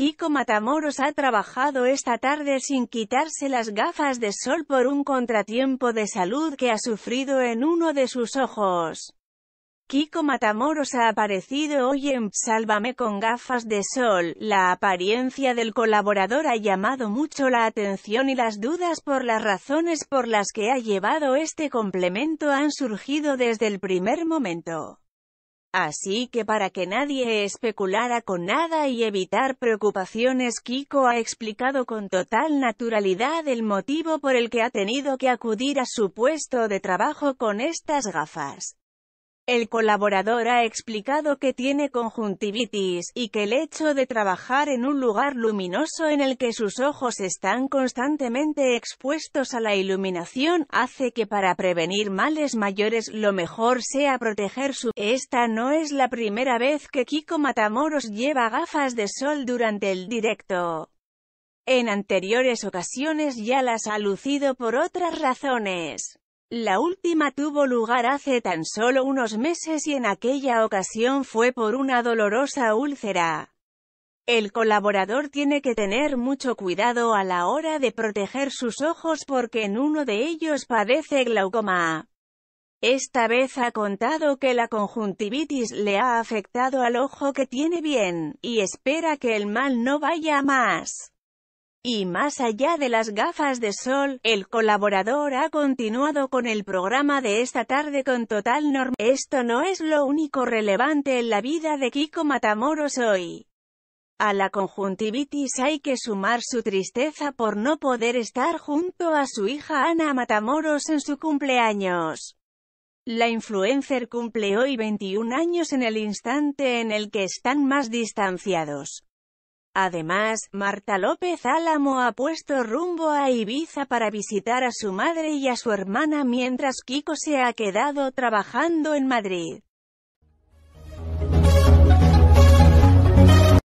Kiko Matamoros ha trabajado esta tarde sin quitarse las gafas de sol por un contratiempo de salud que ha sufrido en uno de sus ojos. Kiko Matamoros ha aparecido hoy en Sálvame con gafas de sol. La apariencia del colaborador ha llamado mucho la atención y las dudas por las razones por las que ha llevado este complemento han surgido desde el primer momento. Así que para que nadie especulara con nada y evitar preocupaciones Kiko ha explicado con total naturalidad el motivo por el que ha tenido que acudir a su puesto de trabajo con estas gafas. El colaborador ha explicado que tiene conjuntivitis, y que el hecho de trabajar en un lugar luminoso en el que sus ojos están constantemente expuestos a la iluminación, hace que para prevenir males mayores lo mejor sea proteger su... Esta no es la primera vez que Kiko Matamoros lleva gafas de sol durante el directo. En anteriores ocasiones ya las ha lucido por otras razones. La última tuvo lugar hace tan solo unos meses y en aquella ocasión fue por una dolorosa úlcera. El colaborador tiene que tener mucho cuidado a la hora de proteger sus ojos porque en uno de ellos padece glaucoma. Esta vez ha contado que la conjuntivitis le ha afectado al ojo que tiene bien, y espera que el mal no vaya más. Y más allá de las gafas de sol, el colaborador ha continuado con el programa de esta tarde con total normalidad. Esto no es lo único relevante en la vida de Kiko Matamoros hoy. A la conjuntivitis hay que sumar su tristeza por no poder estar junto a su hija Ana Matamoros en su cumpleaños. La influencer cumple hoy 21 años en el instante en el que están más distanciados. Además, Marta López Álamo ha puesto rumbo a Ibiza para visitar a su madre y a su hermana mientras Kiko se ha quedado trabajando en Madrid.